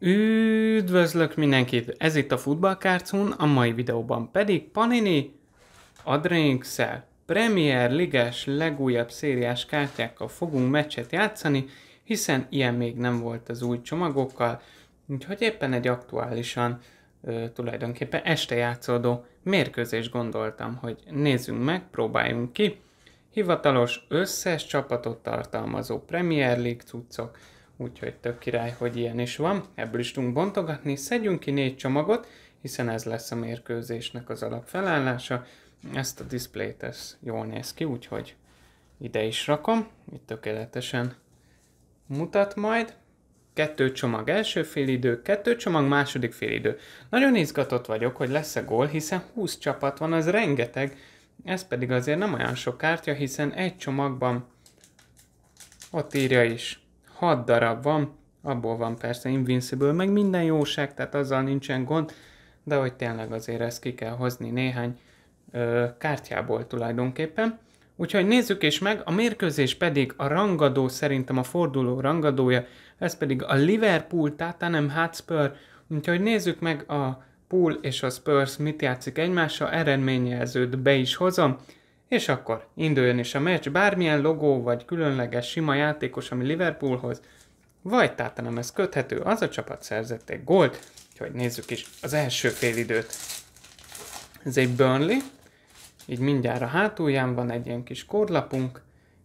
Üdvözlök mindenkit! Ez itt a Futballkárcún, a mai videóban pedig Panini a drinks Premier Ligás legújabb szériás kártyákkal fogunk meccset játszani, hiszen ilyen még nem volt az új csomagokkal, úgyhogy éppen egy aktuálisan ö, tulajdonképpen este játszódó mérkőzést gondoltam, hogy nézzünk meg, próbáljunk ki. Hivatalos összes csapatot tartalmazó Premier League cuccok, úgyhogy tök király, hogy ilyen is van. Ebből is tudunk bontogatni, szedjünk ki négy csomagot, hiszen ez lesz a mérkőzésnek az alapfelállása. Ezt a displayt ez jól néz ki, úgyhogy ide is rakom, itt tökéletesen mutat majd. Kettő csomag első félidő, kettő csomag második félidő. Nagyon izgatott vagyok, hogy lesz-e gól, hiszen 20 csapat van, az rengeteg, ez pedig azért nem olyan sok kártya, hiszen egy csomagban ott írja is 6 darab van, abból van persze Invincible, meg minden jóság, tehát azzal nincsen gond, de hogy tényleg azért ezt ki kell hozni néhány ö, kártyából tulajdonképpen. Úgyhogy nézzük is meg, a mérkőzés pedig a rangadó, szerintem a forduló rangadója, ez pedig a Liverpool, nem Hotspur, úgyhogy nézzük meg a Pool és a Spurs mit játszik egymással, eredményjelzőt be is hozom. És akkor induljon is a meccs, bármilyen logó vagy különleges sima játékos, ami Liverpoolhoz, vagy ez köthető, az a csapat szerzett egy gólt, úgyhogy nézzük is az első félidőt. Ez egy Burnley, így mindjárt a hátulján van egy ilyen kis kódlapunk,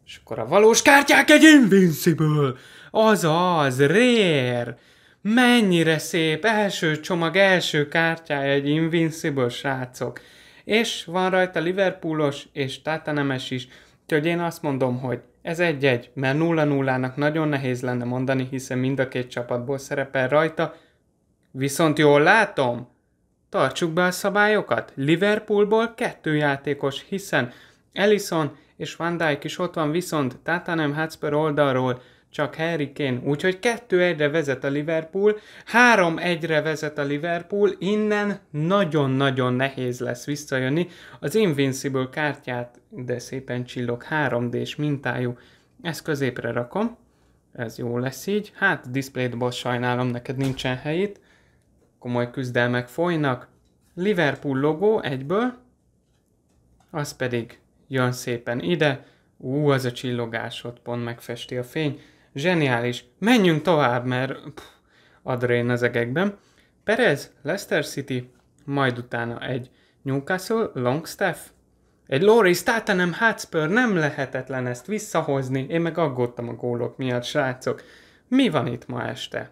és akkor a valós kártyák egy Invincible! Azaz, rare! Mennyire szép! Első csomag, első kártyája egy Invincible, srácok! és van rajta Liverpoolos és Nemes is, úgyhogy én azt mondom, hogy ez egy-egy, mert 0-0-nak nagyon nehéz lenne mondani, hiszen mind a két csapatból szerepel rajta, viszont jól látom, tartsuk be a szabályokat, Liverpoolból kettő játékos, hiszen Ellison és Van Dijk is ott van, viszont nem Hotspur oldalról csak Harry Kane. Úgyhogy 2-1-re vezet a Liverpool, 3-1-re vezet a Liverpool, innen nagyon-nagyon nehéz lesz visszajönni. Az Invincible kártyát, de szépen csillog, 3D-s mintájú, ezt középre rakom, ez jó lesz így. Hát, boss, sajnálom, neked nincsen helyét, komoly küzdelmek folynak. Liverpool logó egyből, az pedig jön szépen ide, ú, az a csillogás ott pont megfesti a fény, Zseniális. Menjünk tovább, mert pff, adrén az egekben. Perez, Leicester City, majd utána egy Newcastle, Longstaff, egy Loris nem Hotspur, nem lehetetlen ezt visszahozni, én meg aggódtam a gólok miatt, srácok. Mi van itt ma este?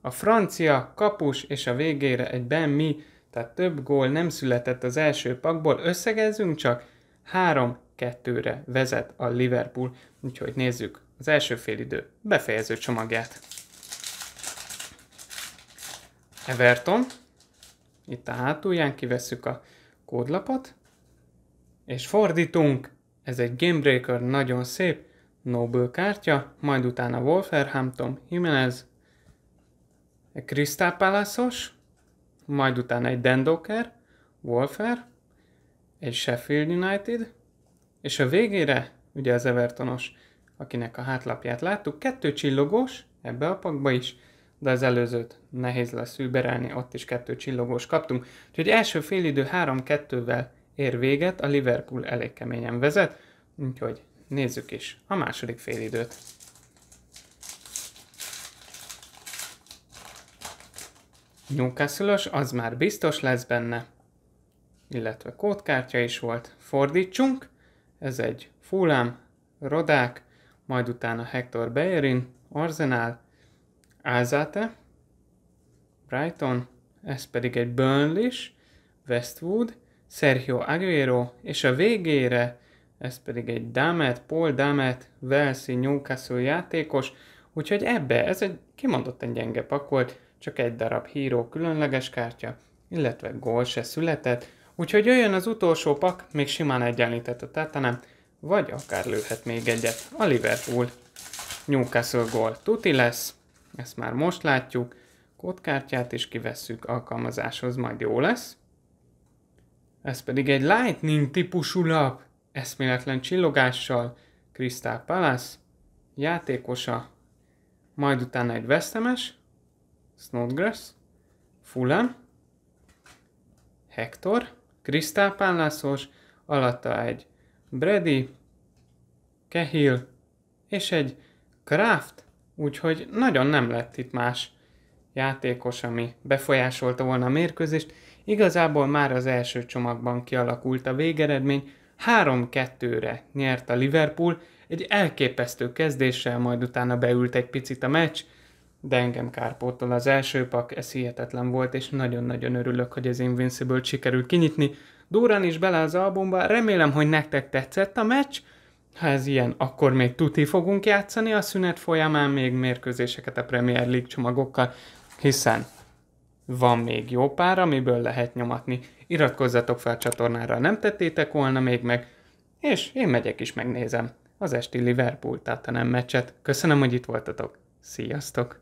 A francia kapus és a végére egy Ben Mi, tehát több gól nem született az első pakból, összegezzünk csak, 3 2-re vezet a Liverpool, úgyhogy nézzük az első félidő befejező csomagját. Everton, itt a hátulján kivesszük a kódlapot, és fordítunk, ez egy Gamebreaker, nagyon szép, Noble kártya, majd utána Wolverhampton, Jimenez, Crystal palace majd utána egy Dendoker, Wolfer, egy Sheffield United, és a végére, ugye az Evertonos, akinek a hátlapját láttuk, kettő csillogós, ebbe a pakba is, de az előzőt nehéz lesz überelni, ott is kettő csillogós kaptunk. Úgyhogy első félidő 3-2-vel ér véget, a Liverpool elég keményen vezet, úgyhogy nézzük is a második félidőt. newcastle az már biztos lesz benne, illetve kódkártya is volt. Fordítsunk, ez egy Fulham, Rodák, majd utána Hector Bellerin, Arsenal, Ázáte, Brighton, ez pedig egy Burnley, Westwood, Sergio Aguero, és a végére ez pedig egy Damet, Paul Damet, Velszi Newcastle játékos, úgyhogy ebbe ez egy kimondottan gyenge pakolt, csak egy darab híró különleges kártya, illetve gól se született, Úgyhogy jöjjön az utolsó pak, még simán egyenlített a tátanám, vagy akár lőhet még egyet. A Liverpool. Newcastle gól tuti lesz, ezt már most látjuk. Kódkártyát is kivesszük alkalmazáshoz, majd jó lesz. Ez pedig egy lightning típusú lap, eszméletlen csillogással, Crystal Palace, játékosa, majd utána egy vesztemes, Snodgrass, Fulham, Hector, Cristál Pánlászós, alatta egy Brady, Kehil és egy Kraft, úgyhogy nagyon nem lett itt más játékos, ami befolyásolta volna a mérkőzést. Igazából már az első csomagban kialakult a végeredmény, 3-2-re nyert a Liverpool, egy elképesztő kezdéssel, majd utána beült egy picit a meccs, de engem kárpótol az első pak, ez hihetetlen volt, és nagyon-nagyon örülök, hogy az Invincible-t sikerült kinyitni. Durán is bele az albumba, remélem, hogy nektek tetszett a meccs, ha ez ilyen, akkor még tuti fogunk játszani a szünet folyamán még mérkőzéseket a Premier League csomagokkal, hiszen van még jó pár, amiből lehet nyomatni. Iratkozzatok fel a csatornára, nem tettétek volna még meg, és én megyek is megnézem az esti Liverpool nem meccset. Köszönöm, hogy itt voltatok. Sziasztok!